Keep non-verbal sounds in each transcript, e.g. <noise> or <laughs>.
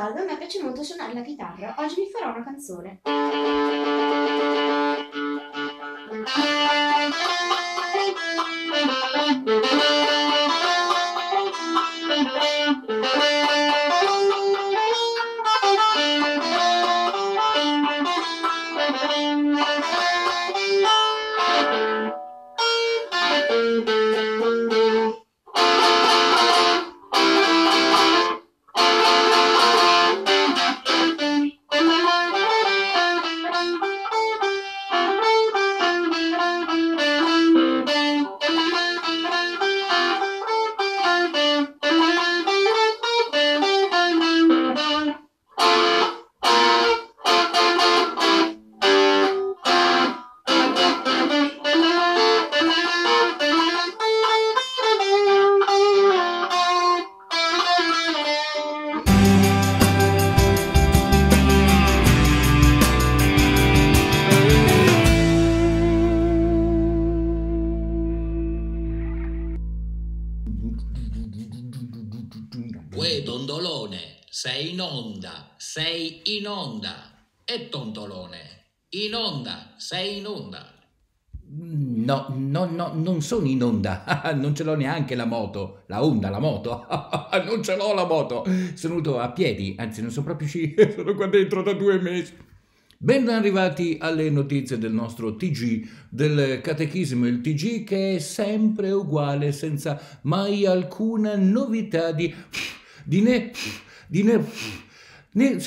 tardo a me piace molto suonare la chitarra. Oggi vi farò una canzone. onda, e tontolone, in onda, sei in onda. No, no, no, non sono in onda, <laughs> non ce l'ho neanche la moto, la onda, la moto, <laughs> non ce l'ho la moto, sono venuto a piedi, anzi non sono proprio uscito, <laughs> sono qua dentro da due mesi. Ben arrivati alle notizie del nostro TG, del catechismo, il TG che è sempre uguale senza mai alcuna novità di, di né, di né, né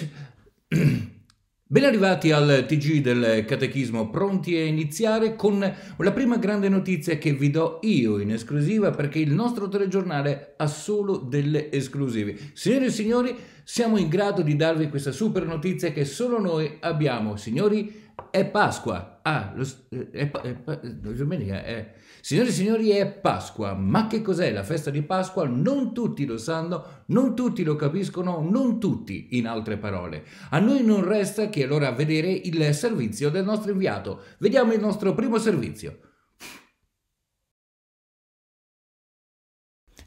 <clears throat> Ben arrivati al TG del Catechismo, pronti a iniziare con la prima grande notizia che vi do io in esclusiva perché il nostro telegiornale ha solo delle esclusive. Signore e signori, siamo in grado di darvi questa super notizia che solo noi abbiamo. Signori, è Pasqua. Ah, lo, eh, è, è, è, domenica, è, Signore e signori, è Pasqua, ma che cos'è la festa di Pasqua? Non tutti lo sanno, non tutti lo capiscono, non tutti, in altre parole. A noi non resta che allora vedere il servizio del nostro inviato. Vediamo il nostro primo servizio.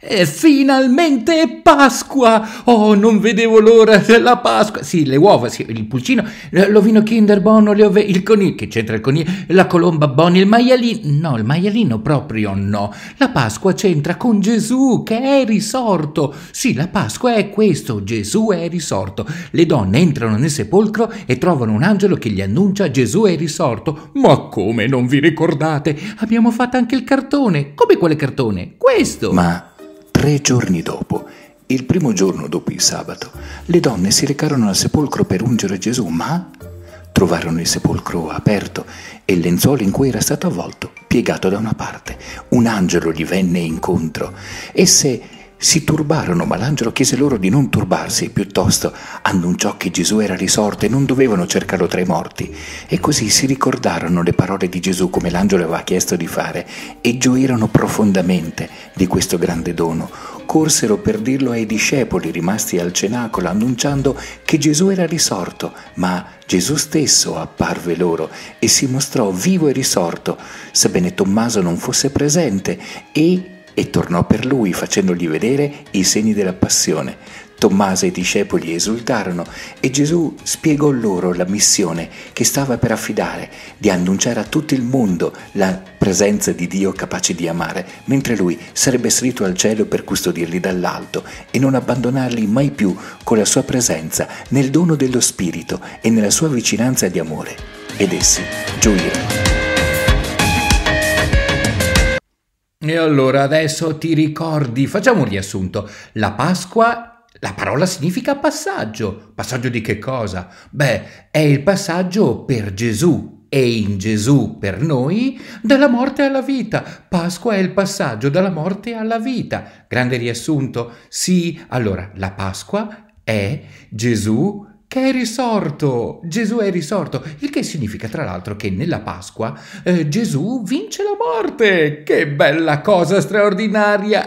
E finalmente è Pasqua! Oh, non vedevo l'ora della Pasqua! Sì, le uova, sì, il pulcino, eh, l'ovino Kinder Bono, le ove, il coniglio, che c'entra il coniglio, la colomba Boni, il maialino, no, il maialino proprio no. La Pasqua c'entra con Gesù che è risorto. Sì, la Pasqua è questo, Gesù è risorto. Le donne entrano nel sepolcro e trovano un angelo che gli annuncia Gesù è risorto. Ma come non vi ricordate? Abbiamo fatto anche il cartone. Come quale cartone? Questo! Ma tre giorni dopo, il primo giorno dopo il sabato, le donne si recarono al sepolcro per ungere Gesù, ma trovarono il sepolcro aperto e il lenzuolo in cui era stato avvolto piegato da una parte. Un angelo gli venne incontro. Esse si turbarono, ma l'angelo chiese loro di non turbarsi, e piuttosto annunciò che Gesù era risorto e non dovevano cercarlo tra i morti. E così si ricordarono le parole di Gesù come l'angelo aveva chiesto di fare e gioirono profondamente di questo grande dono. Corsero per dirlo ai discepoli rimasti al cenacolo, annunciando che Gesù era risorto, ma Gesù stesso apparve loro e si mostrò vivo e risorto, sebbene Tommaso non fosse presente e e tornò per lui facendogli vedere i segni della passione. Tommaso e i discepoli esultarono e Gesù spiegò loro la missione che stava per affidare di annunciare a tutto il mondo la presenza di Dio capace di amare, mentre lui sarebbe salito al cielo per custodirli dall'alto e non abbandonarli mai più con la sua presenza nel dono dello Spirito e nella sua vicinanza di amore. Ed essi gioirono. E allora adesso ti ricordi, facciamo un riassunto. La Pasqua, la parola significa passaggio. Passaggio di che cosa? Beh, è il passaggio per Gesù e in Gesù per noi dalla morte alla vita. Pasqua è il passaggio dalla morte alla vita. Grande riassunto? Sì, allora la Pasqua è Gesù che è risorto, Gesù è risorto, il che significa tra l'altro che nella Pasqua eh, Gesù vince la morte, che bella cosa straordinaria,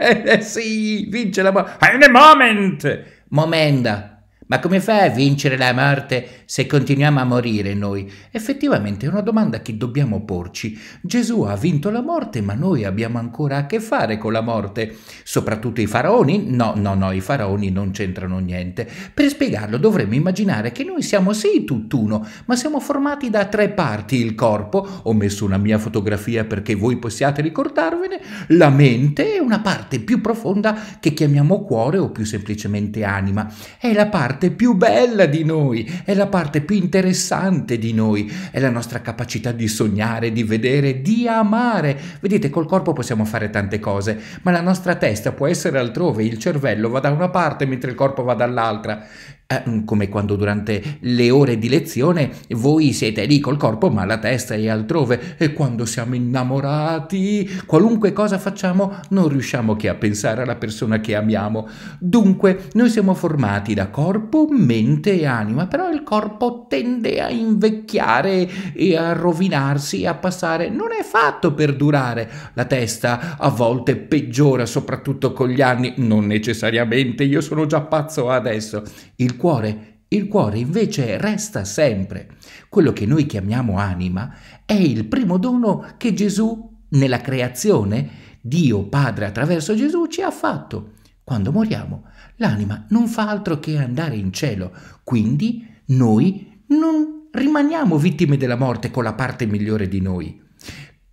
<laughs> eh, sì, vince la morte, eh, in a moment, momenta, ma come fai a vincere la morte se continuiamo a morire noi? Effettivamente è una domanda che dobbiamo porci. Gesù ha vinto la morte, ma noi abbiamo ancora a che fare con la morte. Soprattutto i faraoni? No, no, no, i faraoni non c'entrano niente. Per spiegarlo dovremmo immaginare che noi siamo sì tutt'uno, ma siamo formati da tre parti, il corpo, ho messo una mia fotografia perché voi possiate ricordarvene, la mente e una parte più profonda che chiamiamo cuore o più semplicemente anima. È la parte parte più bella di noi, è la parte più interessante di noi, è la nostra capacità di sognare, di vedere, di amare. Vedete, col corpo possiamo fare tante cose, ma la nostra testa può essere altrove, il cervello va da una parte mentre il corpo va dall'altra. Eh, mm, come quando durante le ore di lezione voi siete lì col corpo ma la testa è altrove e quando siamo innamorati, qualunque cosa facciamo non riusciamo che a pensare alla persona che amiamo. Dunque, noi siamo formati da corpo, mente e anima, però il corpo tende a invecchiare e a rovinarsi, a passare, non è fatto per durare. La testa a volte peggiora, soprattutto con gli anni, non necessariamente, io sono già pazzo adesso. Il cuore. Il cuore invece resta sempre. Quello che noi chiamiamo anima è il primo dono che Gesù nella creazione, Dio Padre attraverso Gesù ci ha fatto. Quando moriamo, l'anima non fa altro che andare in cielo, quindi noi non rimaniamo vittime della morte con la parte migliore di noi.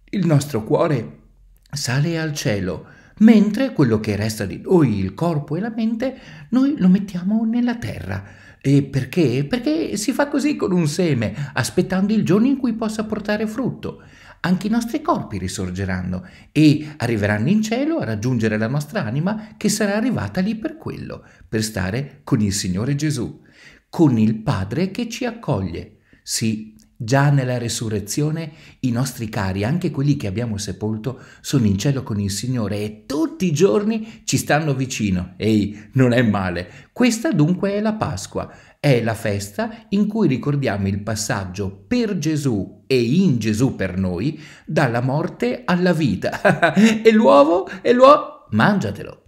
Il nostro cuore sale al cielo, mentre quello che resta di noi, il corpo e la mente, noi lo mettiamo nella terra. E perché? Perché si fa così con un seme, aspettando il giorno in cui possa portare frutto. Anche i nostri corpi risorgeranno e arriveranno in cielo a raggiungere la nostra anima che sarà arrivata lì per quello, per stare con il Signore Gesù, con il Padre che ci accoglie. Sì, Già nella resurrezione i nostri cari, anche quelli che abbiamo sepolto, sono in cielo con il Signore e tutti i giorni ci stanno vicino. Ehi, non è male. Questa dunque è la Pasqua, è la festa in cui ricordiamo il passaggio per Gesù e in Gesù per noi dalla morte alla vita. <laughs> e l'uovo? E l'uovo? Mangiatelo!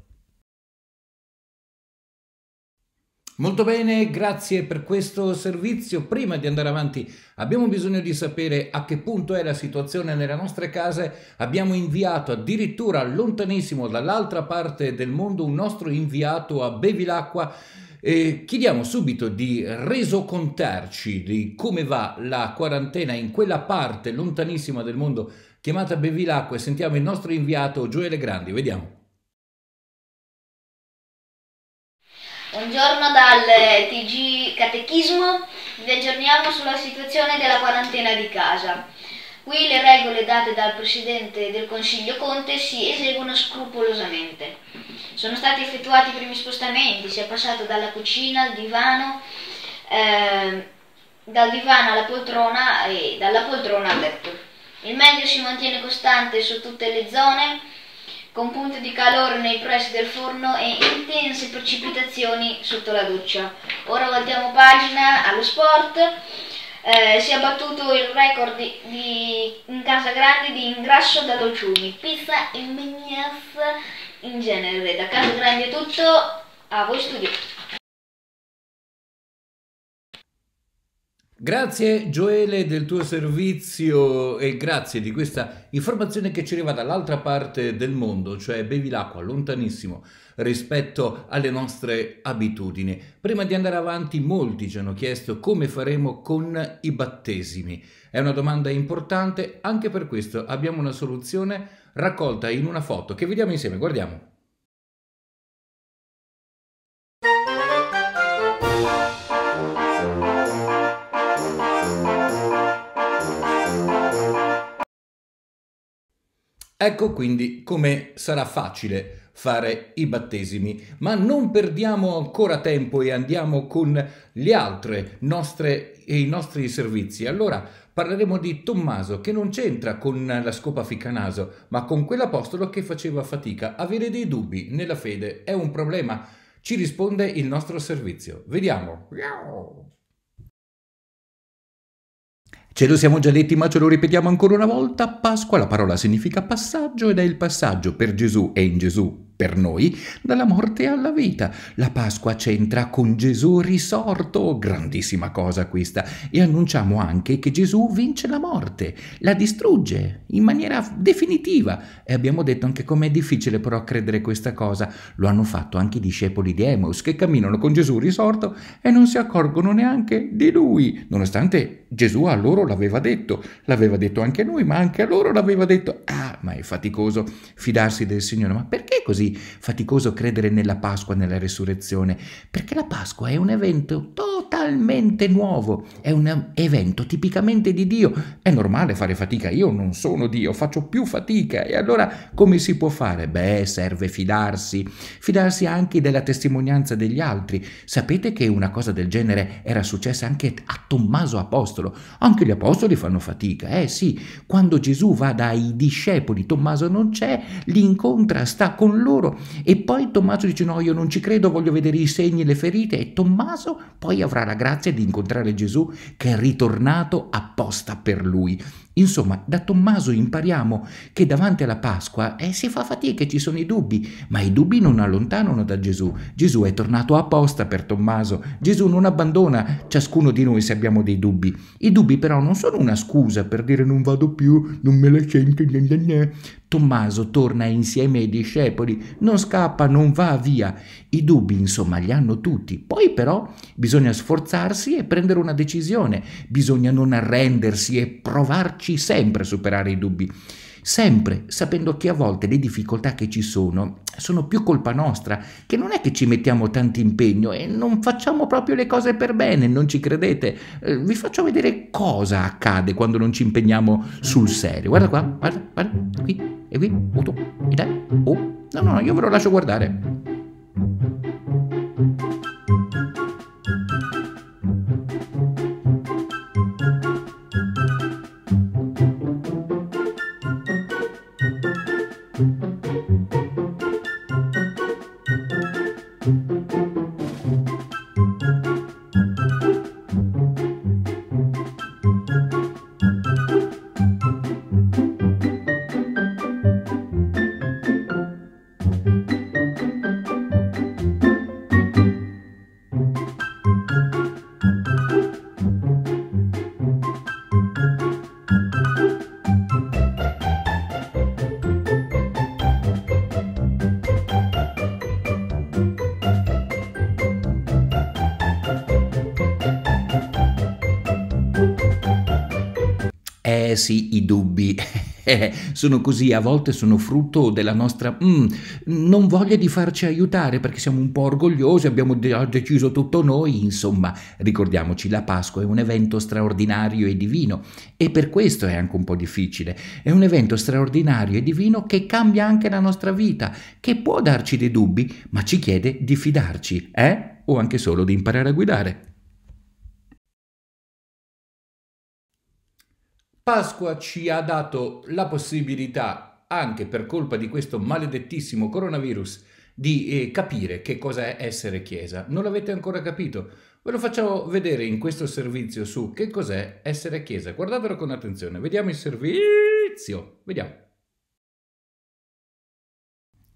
Molto bene, grazie per questo servizio. Prima di andare avanti abbiamo bisogno di sapere a che punto è la situazione nelle nostre case. Abbiamo inviato addirittura lontanissimo dall'altra parte del mondo un nostro inviato a Bevilacqua. E chiediamo subito di resocontarci di come va la quarantena in quella parte lontanissima del mondo chiamata Bevilacqua e sentiamo il nostro inviato Gioele Grandi. Vediamo. Buongiorno dal TG Catechismo, vi aggiorniamo sulla situazione della quarantena di casa. Qui le regole date dal Presidente del Consiglio Conte si eseguono scrupolosamente. Sono stati effettuati i primi spostamenti, si è passato dalla cucina al divano, eh, dal divano alla poltrona e dalla poltrona al letto. Il meglio si mantiene costante su tutte le zone, con punte di calore nei pressi del forno e intense precipitazioni sotto la doccia. Ora voltiamo pagina allo sport. Eh, si è battuto il record di, di, in casa grande di ingrasso da dolciumi, pizza e menias in genere. Da casa grande è tutto, a voi studio. Grazie Gioele del tuo servizio e grazie di questa informazione che ci arriva dall'altra parte del mondo, cioè bevi l'acqua lontanissimo rispetto alle nostre abitudini. Prima di andare avanti molti ci hanno chiesto come faremo con i battesimi. È una domanda importante, anche per questo abbiamo una soluzione raccolta in una foto che vediamo insieme, guardiamo. Ecco quindi come sarà facile fare i battesimi, ma non perdiamo ancora tempo e andiamo con le altre nostre i nostri servizi. Allora parleremo di Tommaso che non c'entra con la scopa ficcanaso, ma con quell'apostolo che faceva fatica. Avere dei dubbi nella fede è un problema. Ci risponde il nostro servizio. Vediamo. Ce lo siamo già detti, ma ce lo ripetiamo ancora una volta. Pasqua, la parola significa passaggio ed è il passaggio per Gesù e in Gesù per noi dalla morte alla vita. La Pasqua c'entra con Gesù risorto, grandissima cosa questa, e annunciamo anche che Gesù vince la morte, la distrugge in maniera definitiva. E abbiamo detto anche com'è difficile però credere questa cosa. Lo hanno fatto anche i discepoli di Emos che camminano con Gesù risorto e non si accorgono neanche di lui, nonostante Gesù a loro l'aveva detto, l'aveva detto anche lui, ma anche a loro l'aveva detto. Ah, ma è faticoso fidarsi del Signore, ma perché così? faticoso credere nella Pasqua, nella resurrezione, perché la Pasqua è un evento totalmente nuovo, è un evento tipicamente di Dio. È normale fare fatica, io non sono Dio, faccio più fatica e allora come si può fare? Beh, serve fidarsi, fidarsi anche della testimonianza degli altri. Sapete che una cosa del genere era successa anche a Tommaso Apostolo. Anche gli apostoli fanno fatica, eh sì, quando Gesù va dai discepoli, Tommaso non c'è, li incontra, sta con loro loro. E poi Tommaso dice no, io non ci credo, voglio vedere i segni, le ferite e Tommaso poi avrà la grazia di incontrare Gesù che è ritornato apposta per lui. Insomma, da Tommaso impariamo che davanti alla Pasqua eh, si fa fatica, ci sono i dubbi, ma i dubbi non allontanano da Gesù. Gesù è tornato apposta per Tommaso. Gesù non abbandona ciascuno di noi se abbiamo dei dubbi. I dubbi però non sono una scusa per dire non vado più, non me la sento. Gna gna gna. Tommaso torna insieme ai discepoli, non scappa, non va via. I dubbi, insomma, li hanno tutti. Poi però bisogna sforzarsi e prendere una decisione, bisogna non arrendersi e provarci farci sempre superare i dubbi, sempre sapendo che a volte le difficoltà che ci sono sono più colpa nostra, che non è che ci mettiamo tanto impegno e non facciamo proprio le cose per bene, non ci credete. Eh, vi faccio vedere cosa accade quando non ci impegniamo sul serio. Guarda qua, guarda, guarda, qui, e qui, uno, e dai, oh. No, no, io ve lo lascio guardare. Eh sì, i dubbi <laughs> sono così, a volte sono frutto della nostra mm, non voglia di farci aiutare perché siamo un po' orgogliosi, abbiamo deciso tutto noi, insomma, ricordiamoci, la Pasqua è un evento straordinario e divino e per questo è anche un po' difficile, è un evento straordinario e divino che cambia anche la nostra vita, che può darci dei dubbi, ma ci chiede di fidarci, eh? o anche solo di imparare a guidare. Pasqua ci ha dato la possibilità, anche per colpa di questo maledettissimo coronavirus, di eh, capire che cosa è essere Chiesa. Non l'avete ancora capito? Ve lo facciamo vedere in questo servizio su che cos'è essere Chiesa. Guardatelo con attenzione. Vediamo il servizio. Vediamo.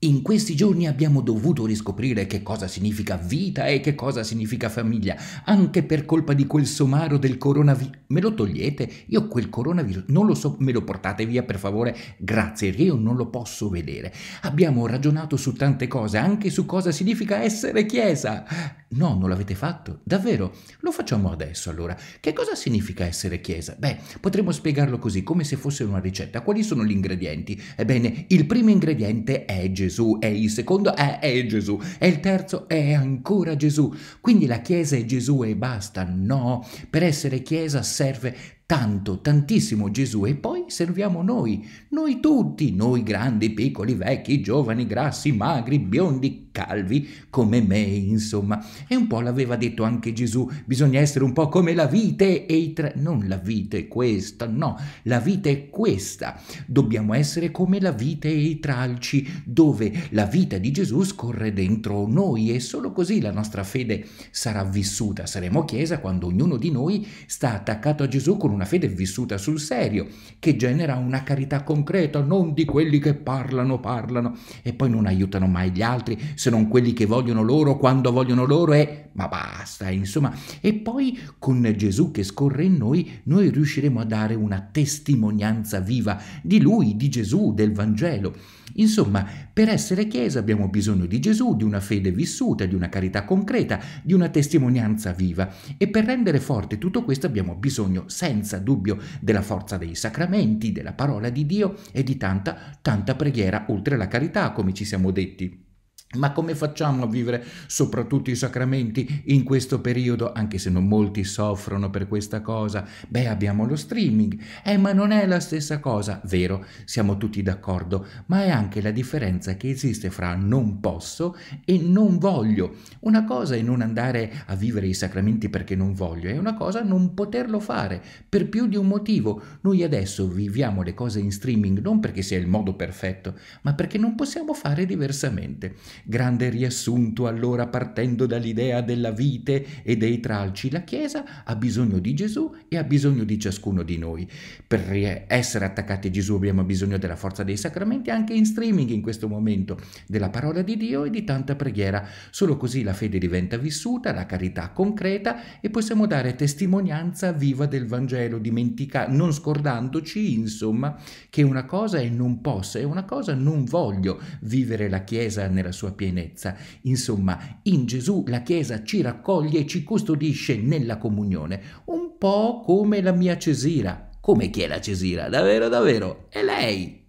In questi giorni abbiamo dovuto riscoprire che cosa significa vita e che cosa significa famiglia, anche per colpa di quel somaro del coronavirus. Me lo togliete? Io quel coronavirus non lo so, me lo portate via per favore? Grazie, io non lo posso vedere. Abbiamo ragionato su tante cose, anche su cosa significa essere chiesa. No, non l'avete fatto? Davvero? Lo facciamo adesso allora. Che cosa significa essere chiesa? Beh, potremmo spiegarlo così, come se fosse una ricetta. Quali sono gli ingredienti? Ebbene, il primo ingrediente è Gesù. Gesù, e il secondo è, è Gesù, e il terzo è ancora Gesù. Quindi la Chiesa è Gesù e basta. No, per essere Chiesa serve tanto, tantissimo Gesù e poi serviamo noi, noi tutti, noi grandi, piccoli, vecchi, giovani, grassi, magri, biondi, calvi, come me, insomma. E un po' l'aveva detto anche Gesù, bisogna essere un po' come la vite e i tre... Non la vite questa, no, la vite è questa. Dobbiamo essere come la vite e i tralci, dove la vita di Gesù scorre dentro noi e solo così la nostra fede sarà vissuta. Saremo chiesa quando ognuno di noi sta attaccato a Gesù con una fede vissuta sul serio, che genera una carità concreta, non di quelli che parlano, parlano e poi non aiutano mai gli altri se non quelli che vogliono loro quando vogliono loro e ma basta, insomma. E poi con Gesù che scorre in noi, noi riusciremo a dare una testimonianza viva di Lui, di Gesù, del Vangelo. Insomma, per essere Chiesa abbiamo bisogno di Gesù, di una fede vissuta, di una carità concreta, di una testimonianza viva e per rendere forte tutto questo abbiamo bisogno senza dubbio della forza dei sacramenti fondamenti della parola di Dio e di tanta, tanta preghiera, oltre alla carità, come ci siamo detti. Ma come facciamo a vivere soprattutto i sacramenti in questo periodo, anche se non molti soffrono per questa cosa? Beh, abbiamo lo streaming. Eh, ma non è la stessa cosa, vero? Siamo tutti d'accordo, ma è anche la differenza che esiste fra non posso e non voglio. Una cosa è non andare a vivere i sacramenti perché non voglio, è una cosa non poterlo fare per più di un motivo. Noi adesso viviamo le cose in streaming non perché sia il modo perfetto, ma perché non possiamo fare diversamente. Grande riassunto allora partendo dall'idea della vite e dei tralci. La Chiesa ha bisogno di Gesù e ha bisogno di ciascuno di noi. Per essere attaccati a Gesù abbiamo bisogno della forza dei sacramenti anche in streaming in questo momento, della parola di Dio e di tanta preghiera. Solo così la fede diventa vissuta, la carità concreta e possiamo dare testimonianza viva del Vangelo, non scordandoci insomma che una cosa è non posso e una cosa non voglio vivere la Chiesa nella sua pienezza. Insomma, in Gesù la Chiesa ci raccoglie e ci custodisce nella comunione, un po' come la mia Cesira. Come chi è la Cesira? Davvero, davvero? È lei,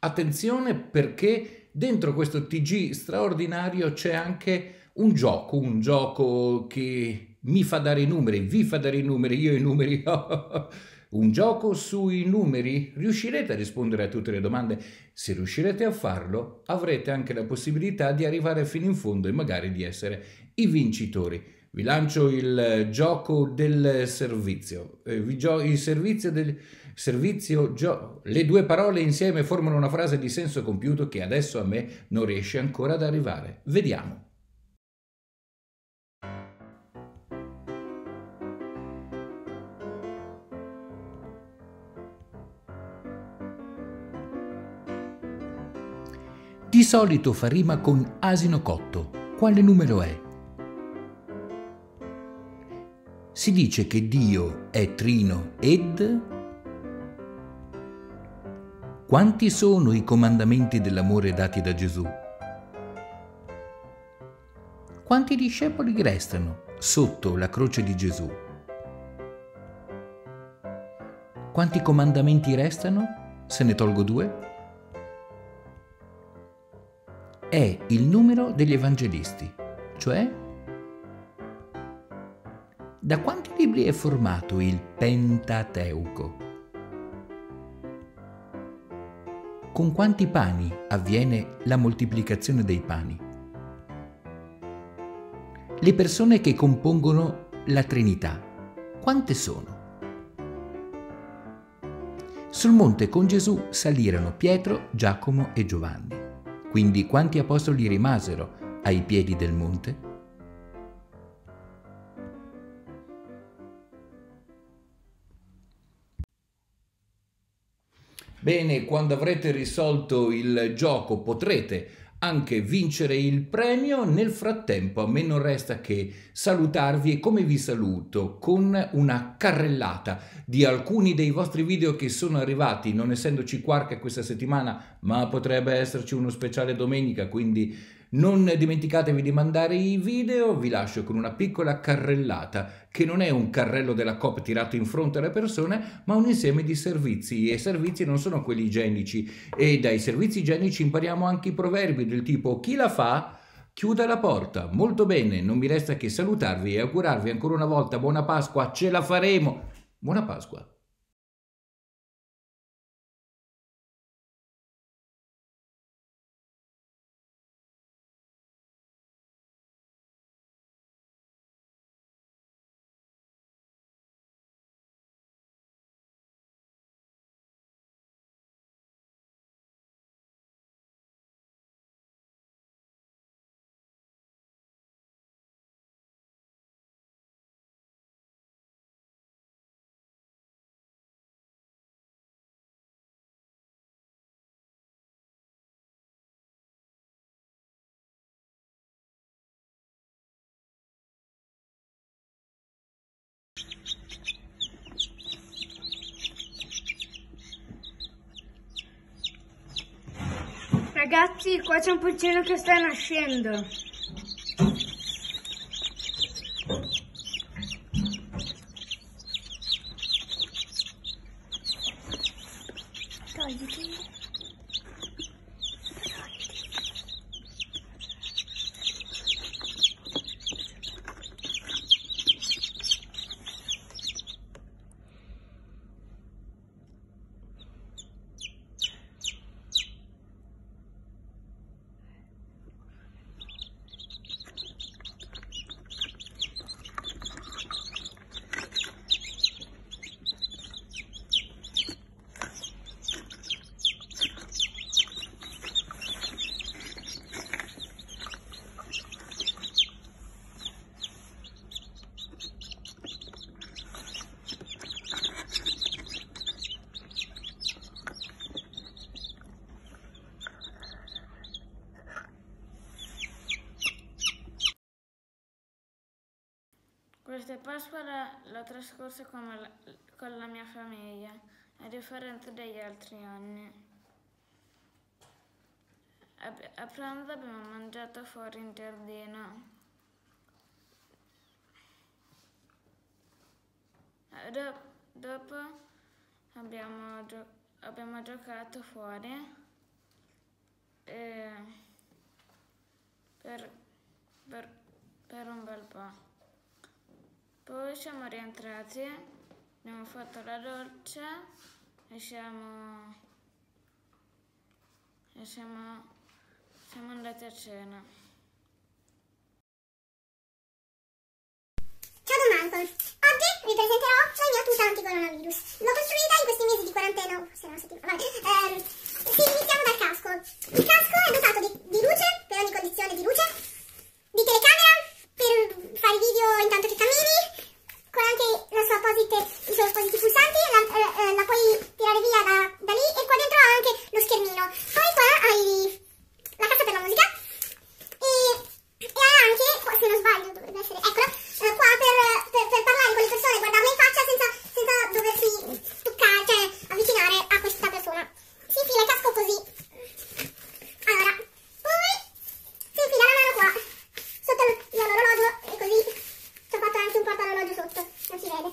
Attenzione perché dentro questo TG straordinario c'è anche un gioco, un gioco che mi fa dare i numeri, vi fa dare i numeri, io i numeri. <laughs> un gioco sui numeri? Riuscirete a rispondere a tutte le domande? Se riuscirete a farlo, avrete anche la possibilità di arrivare fino in fondo e magari di essere i vincitori. Vi lancio il gioco del servizio. Eh, gio- il servizio del servizio gio- Le due parole insieme formano una frase di senso compiuto che adesso a me non riesce ancora ad arrivare. Vediamo. Di solito fa rima con asino cotto. Quale numero è? si dice che Dio è trino ed... Quanti sono i comandamenti dell'amore dati da Gesù? Quanti discepoli restano sotto la croce di Gesù? Quanti comandamenti restano? Se ne tolgo due? È il numero degli evangelisti, cioè da quanti libri è formato il Pentateuco? Con quanti pani avviene la moltiplicazione dei pani? Le persone che compongono la Trinità, quante sono? Sul monte con Gesù salirono Pietro, Giacomo e Giovanni. Quindi quanti apostoli rimasero ai piedi del monte? Bene, quando avrete risolto il gioco potrete anche vincere il premio. Nel frattempo a me non resta che salutarvi e come vi saluto con una carrellata di alcuni dei vostri video che sono arrivati, non essendoci Quark questa settimana, ma potrebbe esserci uno speciale domenica, quindi non dimenticatevi di mandare i video, vi lascio con una piccola carrellata che non è un carrello della COP tirato in fronte alle persone, ma un insieme di servizi e servizi non sono quelli igienici e dai servizi igienici impariamo anche i proverbi del tipo chi la fa chiuda la porta. Molto bene, non mi resta che salutarvi e augurarvi ancora una volta buona Pasqua, ce la faremo. Buona Pasqua. Ragazzi, qua c'è un pulcino che sta nascendo. Questa Pasqua la, la trascorso con la, con la mia famiglia, a differenza degli altri anni. A pranzo abbiamo mangiato fuori in giardino. Eh, do, dopo abbiamo, gio, abbiamo, giocato fuori eh, per, per, per un bel po'. Poi siamo rientrati, abbiamo fatto la doccia e siamo, e siamo, siamo andati a cena. Ciao da Michael, oggi vi presenterò la mia tuta anticoronavirus. L'ho costruita in questi mesi di quarantena, o oh, forse era una settimana, vabbè. Ehm, sì, iniziamo dal casco. Il casco è dotato di, di luce, per ogni condizione di luce, di telecamera per fare video intanto che andare via da, da lì e qua dentro ha anche lo schermino. Poi qua hai la cassa per la musica e, e ha anche, se non sbaglio dovrebbe essere, eccolo, eh, qua per, per, per parlare con le persone, guardarle in faccia senza, senza doversi toccare, cioè avvicinare a questa persona. Si infila il casco così. Allora, poi si infila la mano qua, sotto l'orologio e così ci ho fatto anche un porta l'orologio sotto, non si vede.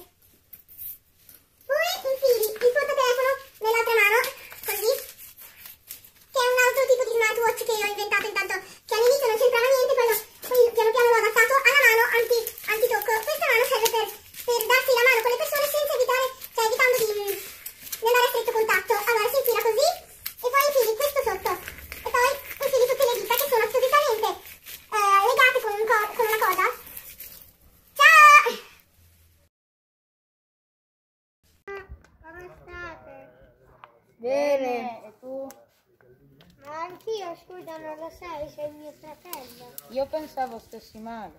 stessi male.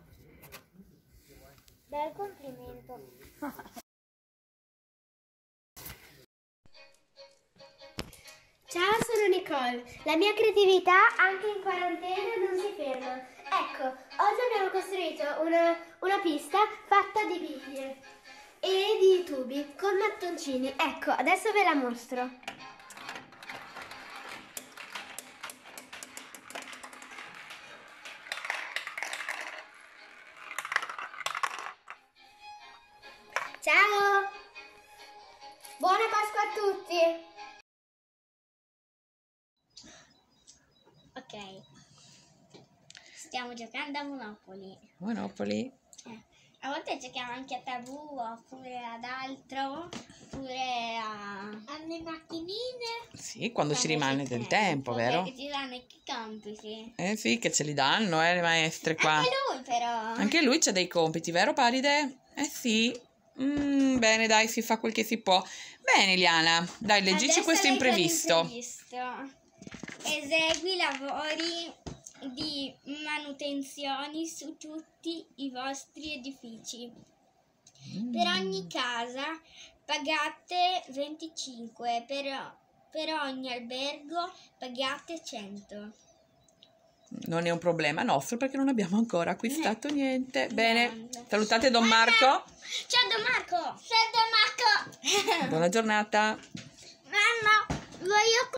Bel complimento. <laughs> Ciao, sono Nicole. La mia creatività anche in quarantena non si ferma. Ecco, oggi abbiamo costruito una, una pista fatta di biglie e di tubi con mattoncini. Ecco, adesso ve la mostro. giocando a Monopoli. Monopoli? Eh. A volte giochiamo anche a tabù, oppure ad altro, oppure a... alle macchinine. Sì, quando ci rimane del tempo, tempo vero? Perché ci danno i compiti. Eh sì, che ce li danno, eh, le maestre qua. Anche lui però. Eh. Anche lui c'ha dei compiti, vero Paride? Eh sì. Mm, bene, dai, si fa quel che si può. Bene, Iliana, dai, leggici Adesso questo imprevisto. imprevisto. Esegui lavori di manutenzioni su tutti i vostri edifici. Per ogni mm. casa pagate 25, per, per ogni albergo pagate 100. Non è un problema nostro perché non abbiamo ancora acquistato eh. niente. Bene, salutate Don Marco. Ciao Don Marco! Ciao Don Marco! Buona giornata! Mamma, voglio...